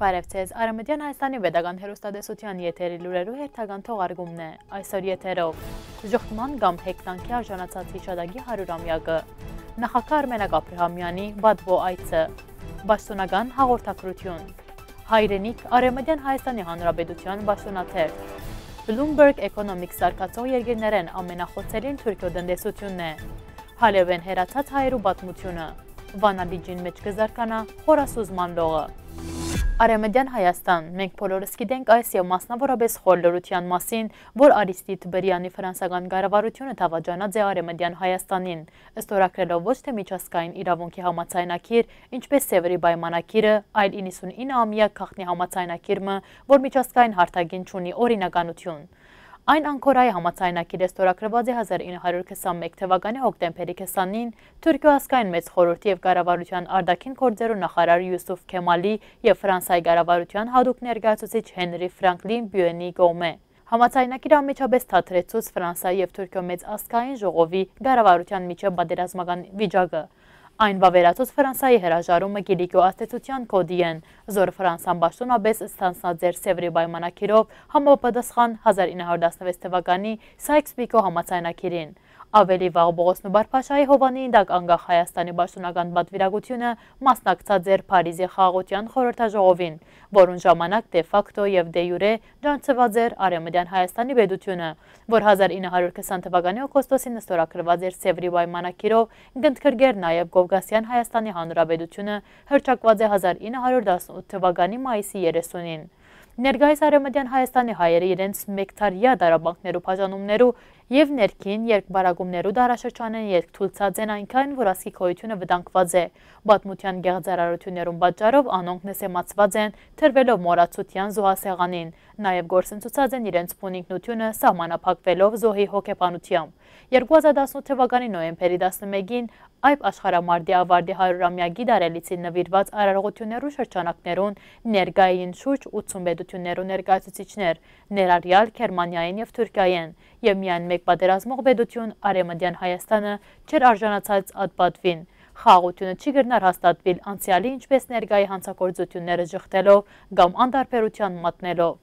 Բարև ձեզ, Արամեդյան Հայաստանի Վեդական հերոստատեսության եթերի լուրերու հերթական թողարգումն է, այսօր եթերով, ժղթման գամ հեկտանքի արժանացած հիշադագի հարուրամյակը, նախակա արմենակ ապրհամյանի բատվո այցը, բաստոնական հաղորդակրություն, հայրենիք Արեմեդյան Հայաստանի Հանրաբեդության բաստոնաթեր, Bloomberg Economics սարկացող երգերներեն ամենախոցելին թուրքյո դնդեսությունն է, հալևեն հերացած հայրու բատմությունը, վանալիջին մեջ կզարկանա խորասուզման լողը։ Արեմեդյան Հայաստան։ Մենք բոլորս գիտենք այս եւ մասնավորապես խորլորության մասին, որ Արիստիտ Բերյանի ֆրանսական ղարավարությունը դավաճանած է Արեմեդյան Հայաստանին, ըստ օրակրելով ոչ թե միջազգային իրավունքի համաձայնագիր, ինչպես Սևերի պայմանագիրը, այլ 99-ամյա քաղտնի համաձայնագիրը, որ միջազգային հարթագին ունի օրինականություն։ Այն անկորայի համացայնակիր է ստորակրված է 1921 թվականի հոգտեմպերի 29-ին թուրկյու ասկային մեծ խորորդի և գարավարության արդակին կործերու նախարար Յուսուվ Քեմալի և վրանսայի գարավարության հադուկ ներգացուցիչ հենրի վրանքլին բյուենի գոմ է։ Համացայնակիր ամիջապես թատրեցուց վրանսայի և թուրկյո մեծ ասկային ժողովի գարավարության միջև բադերազմական վիճակը, Այն վավերացուց Վրանսայի հրաժարումը գիրիկյո աստեցության կոդի են, զոր Վրանսան բաշտունաբես ստանսնաձեր Սևրի բայմանակիրով համապատասխան 1916 թվականի Սայքս պիկո համացայնակիրին։ Ավելի վաղ Բողոսն ու Բարփաշայի Հովանեին դակ անգախ Հայաստանի պաշտոնական պատվիրակությունը մասնակցած էր Փարիզի խաղաղության խորհրդաժողովին, որուն ժամանակ դե ֆակտո եւ դե յուրե ջանցված էր Արեմդյան Հայաստանի պետությունը, որ 1920 թվականի օգոստոսին նստորագրված էր Սևրի պայմանագիրով, գնդքրգեր նաեւ Գովգասյան Հայաստանի Հանրապետությունը հրճակված է 1918 թվականի մայիսի 30-ին։ Ներգայիս արեմդյան Հայաստանի հայերը իրենց մեկթարյա դարաբանքներու պաժանումներու եւ ներքին երկբարագումներու դարաշրջանեն երկ թուլցած են այնքան, որ ասկի քոյությունը վտանգված է։ Պատմության գեղձարարություններուն պատճառով անոնք նսեմացված են, թրվելով մորացության զոհասեղանին, նաեւ գործընծուցած են իրենց փունինքնությունը սահմանափակվելով զոհի հոգեբանությամբ։ 2018 թվականի նոյեմբերի 11-ին Այբ աշխարհամարտի ավարտի 100-ամյակի դարելիցին նվիրված արարողություններու շրջանակներուն ներկային շուրջ 80 պետություններու ներկայացուցիչներ, ներառյալ Գերմանիային եւ Թուրքիային, եւ միայն մեկ երեք պատերազմող բեդություն արեմընդյան Հայաստանը չեր արժանացած ատպատվին։ Խաղությունը չի գրնար հաստատվիլ անցյալի ինչպես ներգայի հանցակործությունները ժխտելով գամ անդարբերության մատնելով։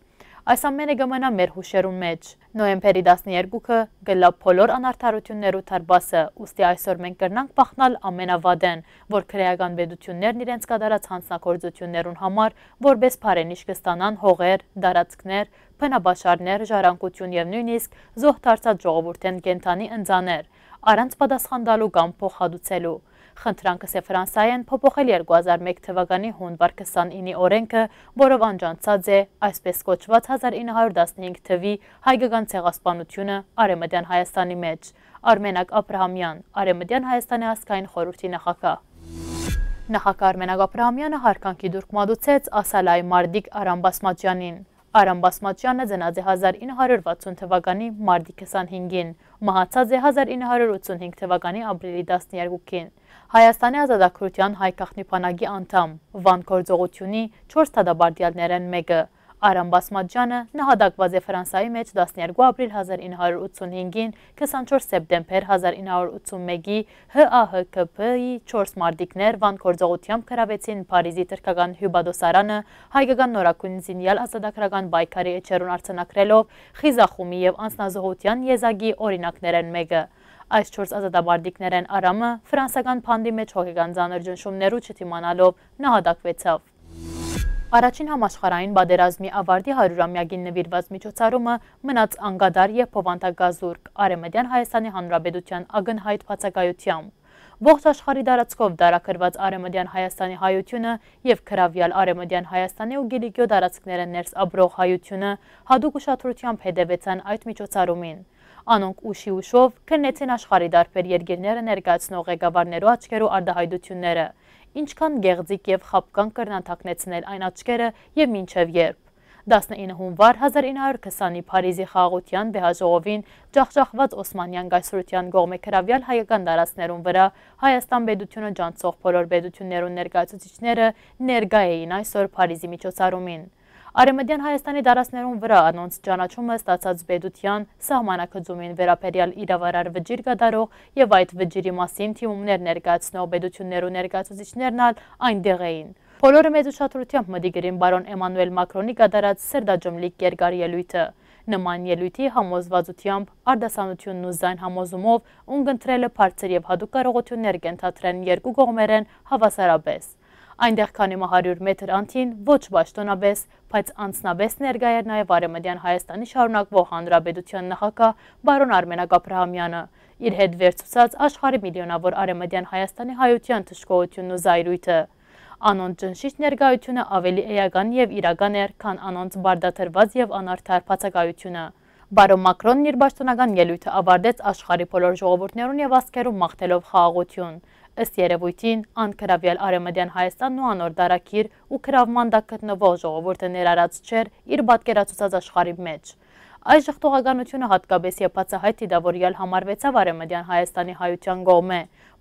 Այս ամենը գմնա մեր հուշերում մեջ։ Նոյեմբերի 12-ը գլա փոլոր անարդարություններու թարբասը, ուստի այսօր մենք կրնանք պախնալ ամենավադեն, որ քրեական բեդություններն իրենց կադարած հանցնակործություններուն համար, որբես պարենիշ կստանան հողեր, դարացքներ, բնաբաշարներ, ժարանկություն և նույնիսկ զոհթարցած ժողովուրդ են գենթանի ընձաներ, առանց պատասխանդալու կամ փոխհադուցելու։ Խնդրանքս է Ֆրանսայեն փոփոխել 2001 թվականի հունվար 29-ի օրենքը, որով անջանցած է այսպես կոչված 1915 թվի հայկական ցեղասպանությունը Արեմեդյան Հայաստանի մեջ։ Արմենակ Աբրահամյան, Արեմեդյան Հայաստանի ազգային խորհրդի նախագահ։ Նախագահ Արմենակ Աբրահամյանը հարկանքի դուրք մատուցեց Ասալայի Մարդիկ Արամբասմաջյանին։ Արամ Բասմատյանը ծնած է 1960 թվականի մարտի 25-ին, մահացած է 1985 թվականի ապրիլի 12-ին։ Հայաստանի ազատագրության հայ կախնի բանակի անդամ, Վան գործողությունի 4 թադաբարդյալներն մեկը։ Արամ Բասմաջյանը նահատակված է Ֆրանսայի մեջ 12 ապրիլ 1985-ին, 24 սեպտեմբեր 1981-ի ՀԱՀԿՊ-ի 4 մարդիկներ վան գործողությամբ գրավեցին Փարիզի Թրքական հյուբադոսարանը հայկական նորակունին զինյալ ազատագրական պայքարի էջերուն արցանակրելով խիզախումի եւ անձնազոհության եզակի օրինակներ են մեկը։ Այս չորս ազատաբարդիկներ են արամը վրանսական պանդի մեջ հոգեգան ձանր ճնշումներու չթիմանալով նահադակվեցավ։ Առաջին համաշխարային բادرազմի ավարտի 100-ամյակին նվիրված միջոցառումը մնաց անգադար եւ փոխանցագազուրկ Արեմեդյան Հայաստանի Հանրապետության ագնհայտ բացակայությամբ։ Ողջ աշխարհի դարածքով դարակրված Արեմեդյան Հայաստանի հայությունը եւ քրավյալ Արեմեդյան Հայաստանի ու Գիլիգիո դարածքները ներս ապրող հայությունը հadoop ուշադրությամբ հետևեցան այդ միջոցառումին։ Անոնք ուշի ուշով քննեցին աշխարհի դարբեր երկիրները ներկայացնող ղեկավարներու աչքերու արդահայտությունները ինչքան գեղձիկ և խապկան կրնաթակնեցնել այն աչկերը և մինչև երբ։ 19 հունվար 1920-ի Փարիզի խաղաղության վեհաժողովին ջախջախված Օսմանյան գայսրության գողմե քրավյալ հայկական դարացներուն վրա Հայաստան բեդությունը ջանցող բոլոր բեդություններուն ներկայացուցիչները ներկա էին այսօր Փարիզի միջոցառումին։ Արեմեդյան Հայաստանի դարասներում վրա անոնց ճանաչումը ստացած բեդության սահմանակծումին վերապերյալ իրավարար վջիր գադարող և այդ վջիրի մասին թիմումներ ներկացնող բեդություններու ներկացուզիչներն ալ այն դեղ էին։ Հոլորը մեծ ուշատրությամբ մդիգրին բարոն Եմանուել Մակրոնի գադարած սրդաջմլիկ կերգար ելույթը։ Նման ելույթի համոզվածությամբ արդասանությունն ու զայն համոզումով ունգընտրելը պարցր և հադուկ կարողություններ կենթատրեն երկու գողմերեն հավասարապես։ Այնտեղ քանեմա 100 մետր անտին ոչ պաշտոնաբես, բայց անձնաբես ներկայ էր նաև Արեմեդյան Հայաստանի շարունակվող հանրապետության նախագահ Բարոն Արմենակ Աբրահամյանը։ Իր հետ վերցուցած աշխարհի միլիոնավոր Արեմեդյան Հայաստանի հայության թշկողությունն ու զայրույթը անոնց ճնշիչ ներկայությունը ավելի էական եւ իրական էր, քան անոնց բարդաթրված եւ անարդար բացակայությունը։ Բարոն Մակրոնն իր պաշտոնական ելույթը ավարտեց աշխարհի բոլոր ժողովուրդներուն եւ ազգերում մաղթելով խաղաղություն։ Ըստ երևույթին, անքրավյալ Արեմեդյան Հայաստանն ու անոր դարակիր ու քրավման դա գտնվող ժողովուրդը ներառած չէր իր պատկերացուցած աշխարհի մեջ։ Այս ժխտողականությունը հատկապես եւ բացահայտ դիտավորյալ համարվեցավ Արեմեդյան Հայաստանի հայության գոմե,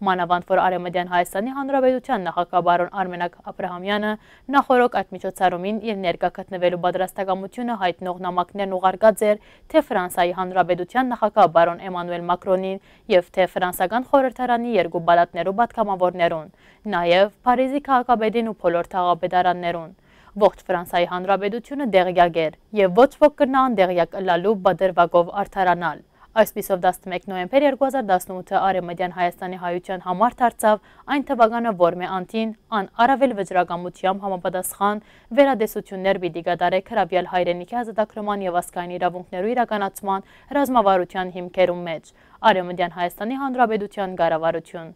մանավանդ որ Արեմեդյան Հայաստանի Հանրապետության նախագահ Արմենակ Աբրահամյանը նախորոք այդ միջոցառումին իր ներկա գտնվելու պատրաստակամությունը հայտնող նամակներն ուղարկած էր թե Ֆրանսայի Հանրապետության նախագահ բարոն Էմանուել Մակրոնին եւ թե ֆրանսական խորհրդարանի երկու բալատներու պատգամավորներուն, նաեւ Փարիզի քաղաքապետին ու փոլոր թաղապետարաններուն ողջ Ֆրանսայի Հանրապետությունը դեղյակ էր եւ ոչ ոք կնան դեղյակ լալու բادرվագով արթարանալ։ Այսպիսով 11 նոյեմբեր 2018-ը Արեմեդյան Հայաստանի հայության համար դարձավ այն թվականը, որ մե անտին ան առավել վճռակամությամբ համապատասխան վերադեսություններ պիտի գտարե քրավյալ հայրենիքի ազատագրման եւ ասկայն իրավունքներու իրականացման ռազմավարության հիմքերում մեջ։ Արեմեդյան Հայաստանի Հանրապետության ղարավարություն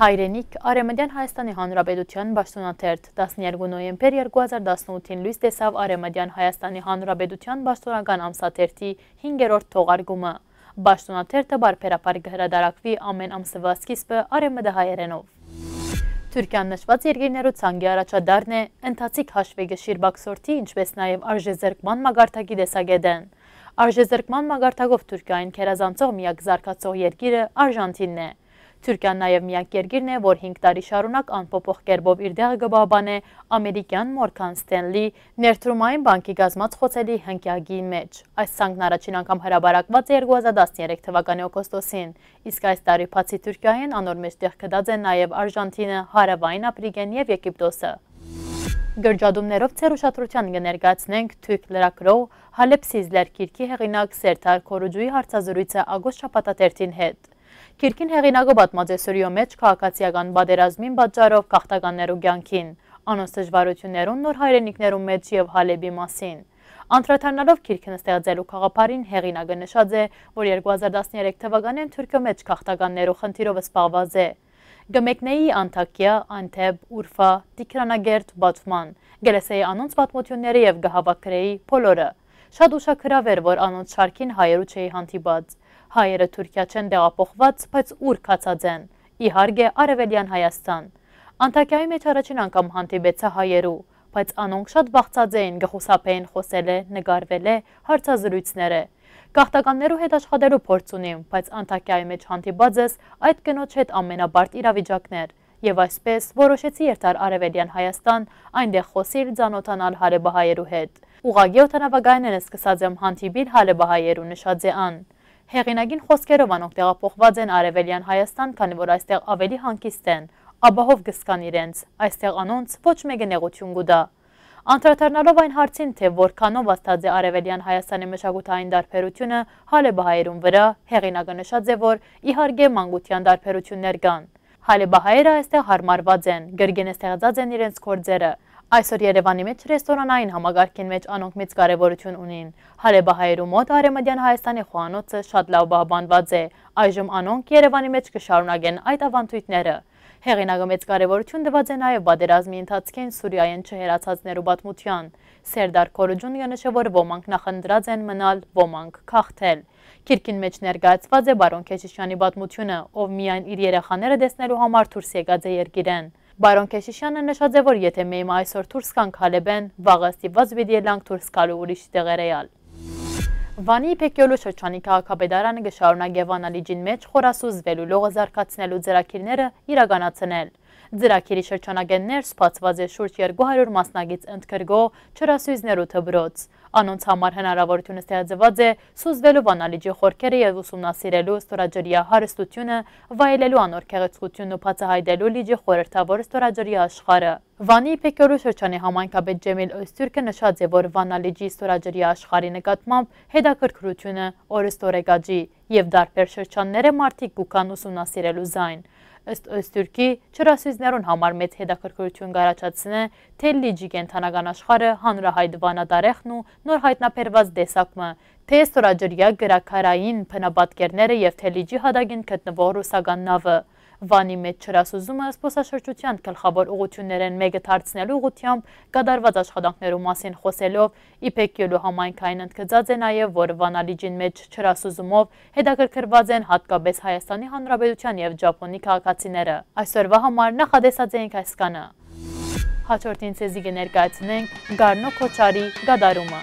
Հայրենիք Արեմեդյան Հայաստանի Հանրապետության Պաշտոնաթերթ 12 նոյեմբեր 2018-ին լույս տեսավ Արեմեդյան Հայաստանի Հանրապետության Պաշտոնական ամսաթերթի 5-րդ թողարկումը։ Պաշտոնաթերթը բարբերաբար կհրադարակվի ամեն ամսվա սկիզբը Արեմեդա հայերենով։ Թուրքիան նշված երկիրներու ցանգի առաջադարն է ընթացիկ հաշվեգշիր բաքսորթի, ինչպես նաև արժեզերկման մագարտակի դեսագեդեն։ Արժեզերկման մագարտակով Թուրքիային քերազանցող միակ զարգացող երկիրը Արժանտինն է։ Թուրքիան նաև միակ երկիրն է, որ 5 տարի շարունակ անփոփոխ կերպով իր դեղը գբաբանե ամերիկյան Մորգան Ստենլի ներդրումային բանկի գազմած խոցելի հնգյագի մեջ։ Այս ցանկն առաջին անգամ հրաբարակված է 2013 թվականի օգոստոսին, իսկ այս տարի փացի Թուրքիային անոր մեջ դեղ կդած են նաև Արժանտինը, Հարավային Աֆրիկան եւ Եգիպտոսը։ Գրջադումներով ցերուշատրության կներկայացնենք թուրք լրագրող Հալեպ Սիզլեր գիրքի հեղինակ Սերտար Քորուջուի հարցազրույցը ագոստ շաբաթաթերթին հետ։ Կիրկին հեղինակը բատմաձեսորիո մեջ կաղաքացիական բադերազմին բատճարով կաղթականներու գյանքին, անոս դժվարություններուն նոր հայրենիքներու մեջ և հալեբի մասին։ Անդրադառնալով քիրքն ստեղծելու խաղապարին հեղինակը նշած է, որ 2013 թվականին Թուրքը մեջ քաղաքականներու խնդիրով զբաղված է։ Գմեկնեի Անտակիա, Անթեբ, Ուրֆա, Տիգրանագերտ, Բաթման, Գելեսեի անոնց պատմությունները եւ գահավաքրեի փոլորը։ Շատ ուշակրավ էր, որ անոնց շարքին հայերու չէի հանդիպած։ Հայերը Թուրքիա չեն տեղափոխված, բայց ուր կացած են։ Իհարկե Արևելյան Հայաստան։ Անտակյայի մեջ առաջին անգամ հանդիպեցա հայերու, բայց անոնք շատ բաղցած էին, գխուսափեին խոսել է, նկարվել է, հարցազրույցներ է։ Կախտականներու հետ աշխատելու փորձ ունիմ, բայց Անտակյայի մեջ հանդիպած ես այդ կնոջ հետ ամենաբարդ իրավիճակներ եւ այսպես որոշեցի երթար Արևելյան Հայաստան, այնտեղ խոսիլ ճանոթանալ Հարեբահայերու հետ։ Ուղագի օտանավագայինն է սկսած եմ հանդիպիլ Հարեբահայերու նշաձեան հեղինագին խոսքերով անոնք տեղափոխված են Արևելյան Հայաստան, քանի որ այստեղ ավելի հանգիստ են, ապահով գսկան իրենց, այստեղ անոնց ոչ մեկը նեղություն գուտա։ Անդրադառնալով այն հարցին, թե որքանով աստած է Արևելյան Հայաստանի մշակութային դարբերությունը Հալեբահայերուն վրա, հեղինակը նշած է, որ իհարկե մանկության դարբերություններ կան։ Հալեբահայերը այստեղ հարմարված են, գրգենը ստեղծած են իրենց գործերը, Այսօր Երևանի մեջ ռեստորանային համագարքին մեջ անոնք մեծ կարևորություն ունին։ Հարեբահայերու մոտ Արեմադյան Հայաստանի խոհանոցը շատ լավ բահբանված է։ Այժմ անոնք Երևանի մեջ կշարունակեն այդ ավանդույթները։ Հեղինակը մեծ կարևորություն դված է նաև բادرազմի ընթացքին Սուրիայեն չհերացածներու պատմության։ Սերդար Քորոջունը նշավոր ոմանք նախընտրած են մնալ, ոմանք քաղթել։ Քիրքին մեջ ներկայացված է Բարոն Քեչիշյանի պատմությունը, ով միայն իր երեխաները տեսնելու համար դուրս եկած է երկիրեն։ Բարոն Քեշիշյանը նշած է, որ եթե մեմա այսօր թուրս կան քալեբեն, վաղը ստիված վիդի լանք թուրս կալու ուրիշ տեղերեալ։ Վանի Իփեկյոլու շրջանի քաղաքապետարանը գշարունակ Եվան Ալիջին մեջ խորասուզվելու լողը զարգացնելու ծրագիրները իրականացնել։ Ձրաքիրի շրջանագեններ սպացված է շուրջ 200 մասնագից ընդգրգող չրասույզներու թբրոց։ Անոնց համար հնարավորությունը ստեղծված է սուզվելու վանալիջի խորքերը և ուսումնասիրելու ստորաջրյա հարստությունը, վայելելու անոր կեղեցկությունն ու պացահայդելու լիջի խորերթավոր ստորաջրյա աշխարը։ Վանի իպեկյորու շրջանի համայնքաբետ ջեմիլ ոստյուրկը նշած է, որ վանալիջի ստորաջրի աշխարի նկատմամբ հետաքրքրությունը օրը ստորեգաջի և դարպեր շրջանները մարդիկ գուկան ուսումնասիրելու զայն ըստ Ըստուրքի չրասիզներուն համար մեծ հետաքրքրություն գարաչացնե, թե լիջի կենթանական աշխարը, հանրահայտ վանադարեխն ու նոր հայտնապերված դեսակմը, թե ստորաջրյա գրակարային պնապատկերները և թե լիջի հադագին կտնվող ռուսական նավը։ Վանի մեջ չրասուզումը զբոսաշրջության գլխավոր ուղություններեն մեկը դարձնելու ուղությամբ կատարված աշխատանքներու մասին խոսելով իփեկելու համայնքային ընդգծած է նաև, որ Վանալիջին մեջ չրասուզումով հետաքրքրված են հատկապես Հայաստանի Հանրապետության եւ Ճապոնի քաղաքացիները։ Այսօրվա համար նախադեսած էինք այս կանը։ Հաջորդին ցեզի կներկայացնենք Գառնո Քոչարի գադարումը։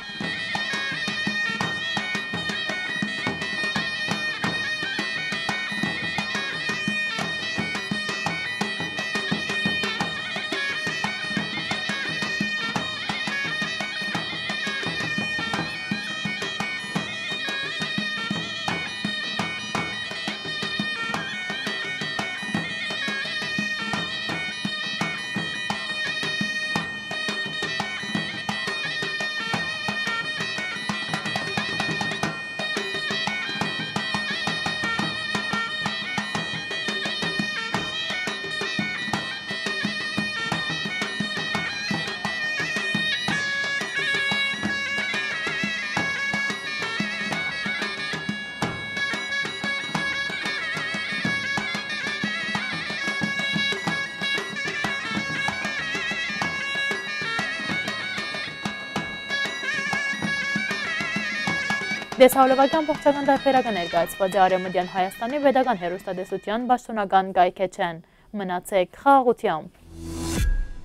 Դեսահոլովակյան փողջական տարբերակը ներկայացված է Արևմտյան Հայաստանի Պետական Հերոստատեսության Պաշտոնական կայքեչեն։ Մնացեք խաղաղությամբ։